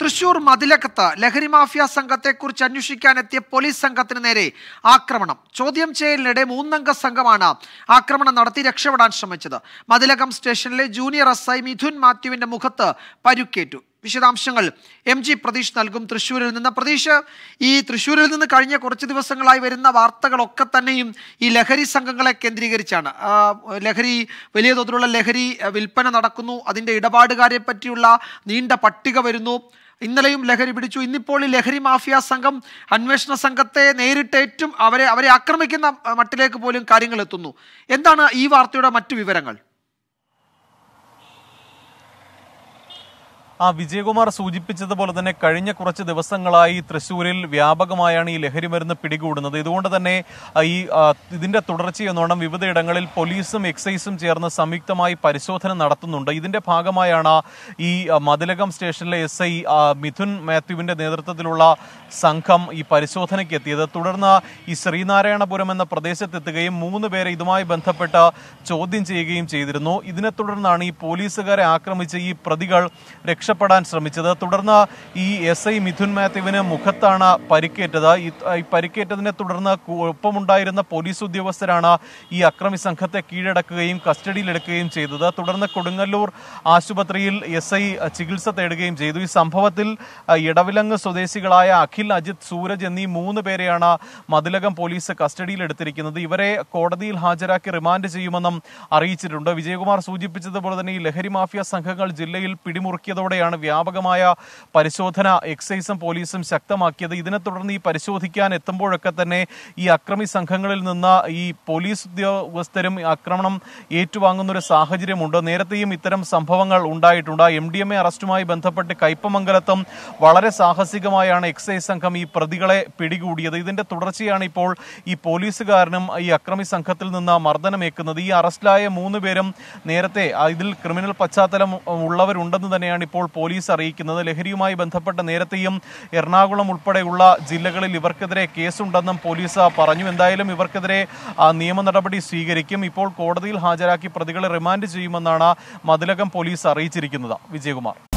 തൃശൂർ മതിലകത്ത് ലഹരി mafia സംഘത്തെക്കുറിച്ച് അന്വേഷിക്കാനെത്തിയ police സംഘത്തിന് നേരെ ആക്രമണം ചോദ്യം ചെയ്യലിനിടെ മൂന്നംഗ സംഘമാണ് ആക്രമണം നടത്തി രക്ഷപ്പെടാൻ ശ്രമിച്ചത് മതിലകം സ്റ്റേഷനിലെ ജൂനിയർ എസ് ഐ മിഥുൻ മാത്യുവിന്റെ മുഖത്ത് പരുക്കേറ്റു വിശദാംശങ്ങൾ എം ജി പ്രതീഷ് നൽകും തൃശ്ശൂരിൽ നിന്ന് പ്രതീഷ് ഈ തൃശ്ശൂരിൽ നിന്ന് കഴിഞ്ഞ കുറച്ച് ദിവസങ്ങളായി വരുന്ന വാർത്തകളൊക്കെ തന്നെയും ഈ ലഹരി സംഘങ്ങളെ കേന്ദ്രീകരിച്ചാണ് ലഹരി വലിയ തോതിലുള്ള ലഹരി വിൽപ്പന നടക്കുന്നു അതിൻ്റെ ഇടപാടുകാരെ പറ്റിയുള്ള നീണ്ട പട്ടിക വരുന്നു ഇന്നലെയും ലഹരി പിടിച്ചു ഇന്നിപ്പോൾ ഈ ലഹരി മാഫിയ സംഘം അന്വേഷണ സംഘത്തെ നേരിട്ട് ഏറ്റവും അവരെ അവരെ ആക്രമിക്കുന്ന മട്ടിലേക്ക് പോലും കാര്യങ്ങൾ എത്തുന്നു എന്താണ് ഈ വാർത്തയുടെ മറ്റു വിവരങ്ങൾ ആ വിജയകുമാർ സൂചിപ്പിച്ചതുപോലെ തന്നെ കഴിഞ്ഞ കുറച്ച് ദിവസങ്ങളായി തൃശ്ശൂരിൽ വ്യാപകമായാണ് ഈ ലഹരി മരുന്ന് പിടികൂടുന്നത് ഇതുകൊണ്ട് തന്നെ ഈ ഇതിന്റെ തുടർച്ചയെന്നോണം വിവിധയിടങ്ങളിൽ പോലീസും എക്സൈസും ചേർന്ന് സംയുക്തമായി പരിശോധന നടത്തുന്നുണ്ട് ഇതിന്റെ ഭാഗമായാണ് ഈ മതിലകം സ്റ്റേഷനിലെ എസ് ഐ മിഥുൻ മാത്യുവിന്റെ നേതൃത്വത്തിലുള്ള സംഘം ഈ പരിശോധനയ്ക്ക് എത്തിയത് തുടർന്ന് ഈ ശ്രീനാരായണപുരം എന്ന പ്രദേശത്തെത്തുകയും മൂന്ന് പേരെ ഇതുമായി ബന്ധപ്പെട്ട് ചോദ്യം ചെയ്യുകയും ചെയ്തിരുന്നു ഇതിനെ തുടർന്നാണ് ഈ പോലീസുകാരെ ആക്രമിച്ച് ഈ പ്രതികൾ രക്ഷ രക്ഷപ്പെടാൻ ശ്രമിച്ചത് തുടർന്ന് ഈ എസ് ഐ മിഥുൻ മാത്യുവിന് മുഖത്താണ് പരിക്കേറ്റത് ഈ പരിക്കേറ്റതിനെ തുടർന്ന് ഒപ്പമുണ്ടായിരുന്ന പോലീസ് ഉദ്യോഗസ്ഥരാണ് ഈ അക്രമി സംഘത്തെ കീഴടക്കുകയും കസ്റ്റഡിയിലെടുക്കുകയും ചെയ്തത് തുടർന്ന് കൊടുങ്ങല്ലൂർ ആശുപത്രിയിൽ എസ് ഐ ചികിത്സ തേടുകയും ചെയ്തു ഈ സംഭവത്തിൽ ഇടവിലങ്ങ് സ്വദേശികളായ അഖിൽ അജിത് സൂരജ് എന്നീ മൂന്ന് പേരെയാണ് മതിലകം പോലീസ് കസ്റ്റഡിയിലെടുത്തിരിക്കുന്നത് ഇവരെ കോടതിയിൽ ഹാജരാക്കി റിമാൻഡ് ചെയ്യുമെന്നും അറിയിച്ചിട്ടുണ്ട് വിജയകുമാർ സൂചിപ്പിച്ചതുപോലെ തന്നെ ഈ ലഹരി മാഫിയ സംഘങ്ങൾ ജില്ലയിൽ പിടിമുറുക്കിയതോടെ ഉൾപ്പെടെയാണ് വ്യാപകമായ പരിശോധന എക്സൈസും പോലീസും ശക്തമാക്കിയത് ഇതിനെ തുടർന്ന് ഈ പരിശോധിക്കാൻ എത്തുമ്പോഴൊക്കെ തന്നെ ഈ അക്രമി സംഘങ്ങളിൽ നിന്ന് ഈ പോലീസ് ഉദ്യോഗസ്ഥരും ആക്രമണം ഏറ്റുവാങ്ങുന്ന ഒരു സാഹചര്യമുണ്ട് നേരത്തെയും ഇത്തരം സംഭവങ്ങൾ ഉണ്ടായിട്ടുണ്ട് എം ഡി എം എ അറസ്റ്റുമായി ബന്ധപ്പെട്ട് കയ്പമംഗലത്തും വളരെ സാഹസികമായാണ് എക്സൈസ് സംഘം ഈ പ്രതികളെ പിടികൂടിയത് ഇതിന്റെ തുടർച്ചയാണ് ഇപ്പോൾ ഈ പോലീസുകാരനും ഈ അക്രമി സംഘത്തിൽ നിന്ന് മർദ്ദനമേക്കുന്നത് ഈ അറസ്റ്റിലായ മൂന്ന് പേരും നേരത്തെ ഇതിൽ ക്രിമിനൽ പശ്ചാത്തലം ഉള്ളവരുണ്ടെന്ന് തന്നെയാണ് ഇപ്പോൾ പോലീസ് അറിയിക്കുന്നത് ലഹരിയുമായി ബന്ധപ്പെട്ട് നേരത്തെയും എറണാകുളം ഉൾപ്പെടെയുള്ള ജില്ലകളിൽ ഇവർക്കെതിരെ കേസുണ്ടെന്നും പോലീസ് പറഞ്ഞു എന്തായാലും ഇവർക്കെതിരെ നിയമ നടപടി സ്വീകരിക്കും ഇപ്പോൾ കോടതിയിൽ ഹാജരാക്കി പ്രതികളെ റിമാൻഡ് ചെയ്യുമെന്നാണ് മതിലകം പോലീസ് അറിയിച്ചിരിക്കുന്നത് വിജയകുമാർ